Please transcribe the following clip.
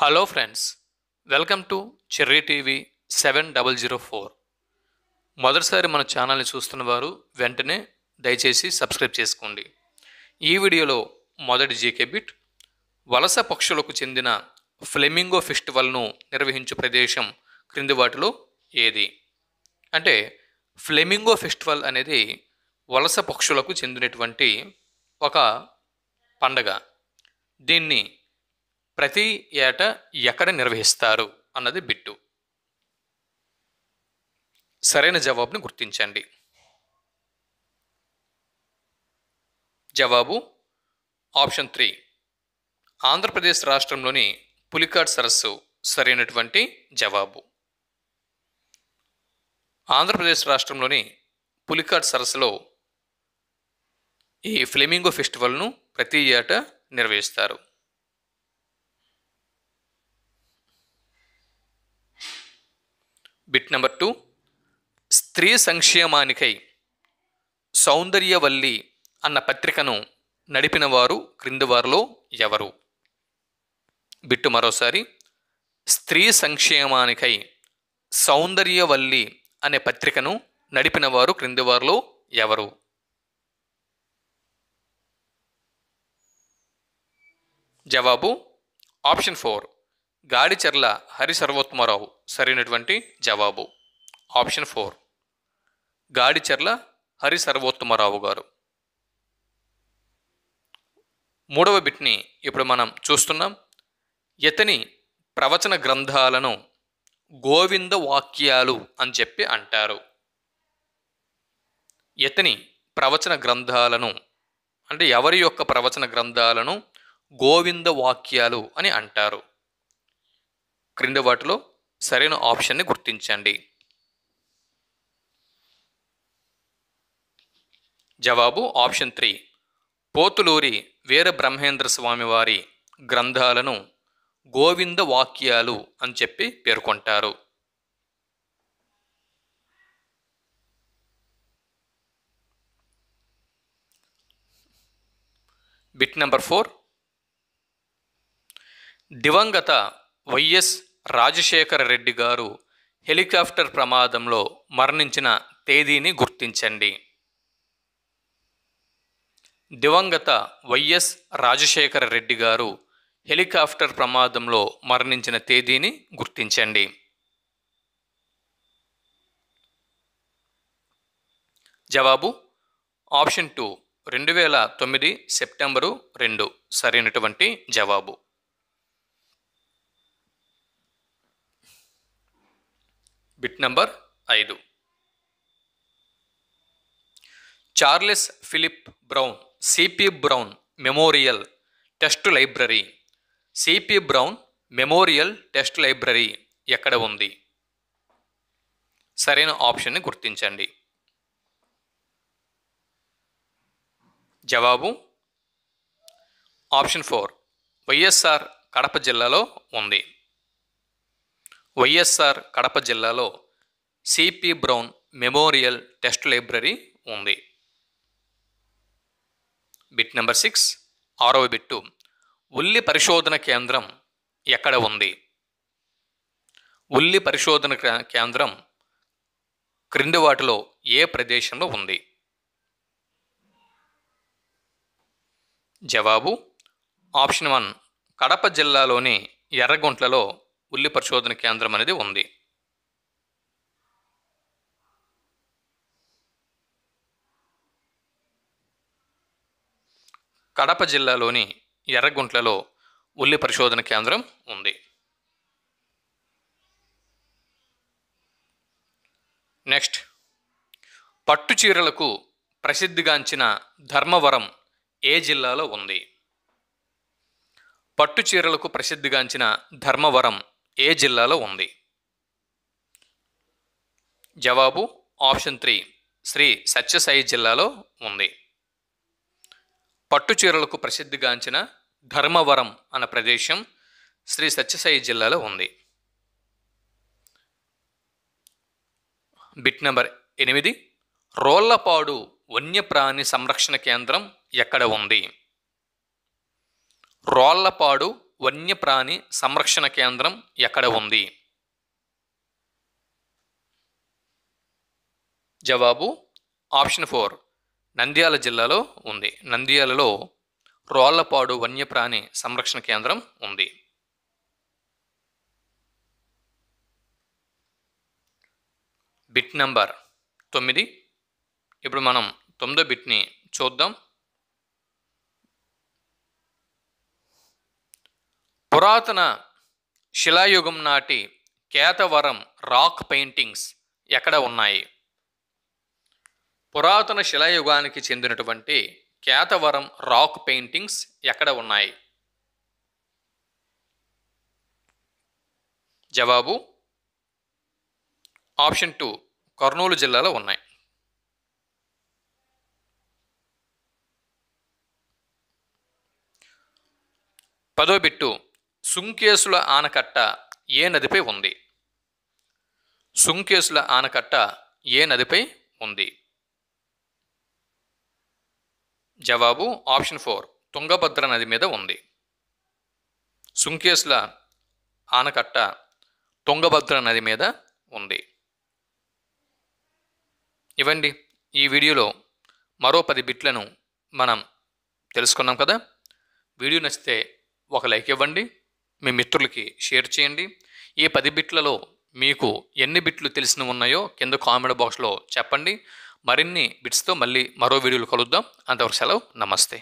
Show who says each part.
Speaker 1: hello friends welcome to Cherry TV seven double zero four మొదటిసారి మన ఛానల్ని చూస్తున్న వారు వెంటనే దయచేసి సబ్స్క్రైబ్ చేసుకోండి ఈ వీడియోలో మొదటి జీకే బిట్ వలస పక్షులకు చెందిన ఫ్లెమింగో ఫెస్టివల్ను నిర్వహించు ప్రదేశం క్రింది వాటిలో ఏది అంటే ఫ్లెమింగో ఫెస్టివల్ అనేది వలస పక్షులకు చెందినటువంటి ఒక పండగ దీన్ని ప్రతి ఏట ఎక్కడ నిర్వహిస్తారు అన్నది బిట్టు సరైన జవాబును గుర్తించండి జవాబు ఆప్షన్ త్రీ ఆంధ్రప్రదేశ్ రాష్ట్రంలోని పులికాట్ సరస్సు సరైనటువంటి జవాబు ఆంధ్రప్రదేశ్ రాష్ట్రంలోని పులికాట్ సరస్సులో ఈ ఫ్లెమింగో ఫెస్టివల్ను ప్రతి ఏట నిర్వహిస్తారు బిట్ నెంబర్ టూ స్త్రీ సంక్షేమానికై సౌందర్యవల్లి అన్న పత్రికను నడిపినవారు క్రిందివారిలో ఎవరు బిట్టు మరోసారి స్త్రీ సంక్షేమానికై సౌందర్యవల్లి అనే పత్రికను నడిపినవారు క్రిందివారిలో ఎవరు జవాబు ఆప్షన్ ఫోర్ గాడిచెర్ల హరి సర్వోత్తమరావు సరైనటువంటి జవాబు ఆప్షన్ ఫోర్ గాడిచెర్ల హరి సర్వోత్తమరావు గారు మూడవ బిట్ని ఇప్పుడు మనం చూస్తున్నాం ఇతని ప్రవచన గ్రంథాలను గోవింద వాక్యాలు అని చెప్పి అంటారు ఇతని ప్రవచన గ్రంథాలను అంటే ఎవరి యొక్క ప్రవచన గ్రంథాలను గోవింద వాక్యాలు అని అంటారు క్రింద వాటిలో సరైన ఆప్షన్ని గుర్తించండి జవాబు ఆప్షన్ త్రీ పోతులూరి వీర బ్రహ్మేంద్ర స్వామి వారి గ్రంథాలను గోవింద వాక్యాలు అని చెప్పి పేర్కొంటారు బిట్ నెంబర్ ఫోర్ దివంగత వైఎస్ రాజశేఖర రెడ్డి గారు హెలికాప్టర్ ప్రమాదంలో మరణించిన తేదీని గుర్తించండి దివంగత వైఎస్ రాజశేఖర రెడ్డి గారు హెలికాప్టర్ ప్రమాదంలో మరణించిన తేదీని గుర్తించండి జవాబు ఆప్షన్ టూ రెండు వేల తొమ్మిది సెప్టెంబరు రెండు సరైనటువంటి జవాబు బిట్ నంబర్ ఐదు Charles Philip Brown CP Brown memorial test library CP Brown memorial test library ఎక్కడ ఉంది సరైన ఆప్షన్ని గుర్తించండి జవాబు ఆప్షన్ ఫోర్ వైఎస్ఆర్ కడప జిల్లాలో ఉంది వైఎస్ఆర్ కడప జిల్లాలో CP Brown memorial test library ఉంది బిట్ నెంబర్ సిక్స్ ఆరవ బిట్టు ఉల్లి పరిశోధన కేంద్రం ఎక్కడ ఉంది ఉల్లి పరిశోధన కేంద్రం క్రింది వాటిలో ఏ ప్రదేశంలో ఉంది జవాబు ఆప్షన్ వన్ కడప జిల్లాలోని ఎర్రగుంట్లలో ఉల్లి పరిశోధన కేంద్రం అనేది ఉంది కడప జిల్లాలోని ఎర్రగుంట్లలో ఉల్లి పరిశోధన కేంద్రం ఉంది నెక్స్ట్ పట్టు చీరలకు ప్రసిద్ధిగాంచిన ధర్మవరం ఏ జిల్లాలో ఉంది పట్టు చీరలకు ప్రసిద్ధిగాంచిన ధర్మవరం ఏ జిల్లాలో ఉంది జవాబు ఆప్షన్ త్రీ శ్రీ సత్యసాయి జిల్లాలో ఉంది పట్టు చీరలకు ప్రసిద్ధిగాంచిన ధర్మవరం అన్న ప్రదేశం శ్రీ సత్యసాయి జిల్లాలో ఉంది బిట్ నెంబర్ ఎనిమిది రోళ్లపాడు వన్యప్రాణి సంరక్షణ కేంద్రం ఎక్కడ ఉంది రోళ్లపాడు వన్యప్రాణి సంరక్షణ కేంద్రం ఎక్కడ ఉంది జవాబు ఆప్షన్ ఫోర్ నంద్యాల జిల్లాలో ఉంది నంద్యాలలో రోళ్లపాడు వన్యప్రాణి సంరక్షణ కేంద్రం ఉంది బిట్ నంబర్ తొమ్మిది ఇప్పుడు మనం తొమ్మిదో బిట్ని చూద్దాం పురాతన శిలాయుగం నాటి కేతవరం రాక్ పెయింటింగ్స్ ఎక్కడ ఉన్నాయి పురాతన శిలాయుగానికి చెందినటువంటి కేతవరం రాక్ పెయింటింగ్స్ ఎక్కడ ఉన్నాయి జవాబు ఆప్షన్ టూ కర్నూలు జిల్లాలో ఉన్నాయి పదో బిట్టు సుంకేసుల ఆనకట్ట ఏ నదిపై ఉంది సుంకేసుల ఆనకట్ట ఏ నదిపై ఉంది జవాబు ఆప్షన్ ఫోర్ తుంగభద్ర నది మీద ఉంది సుంకేసుల ఆనకట్ట తుంగభద్ర నది మీద ఉంది ఇవ్వండి ఈ వీడియోలో మరో పది బిట్లను మనం తెలుసుకున్నాం కదా వీడియో నచ్చితే ఒక లైక్ ఇవ్వండి మీ మిత్రులకి షేర్ చేయండి ఈ పది బిట్లలో మీకు ఎన్ని బిట్లు తెలిసిన ఉన్నాయో కింద కామెంట్ బాక్స్లో చెప్పండి మరిన్ని బిట్స్తో మళ్ళీ మరో వీడియోలు కలుద్దాం అంతవరకు సెలవు నమస్తే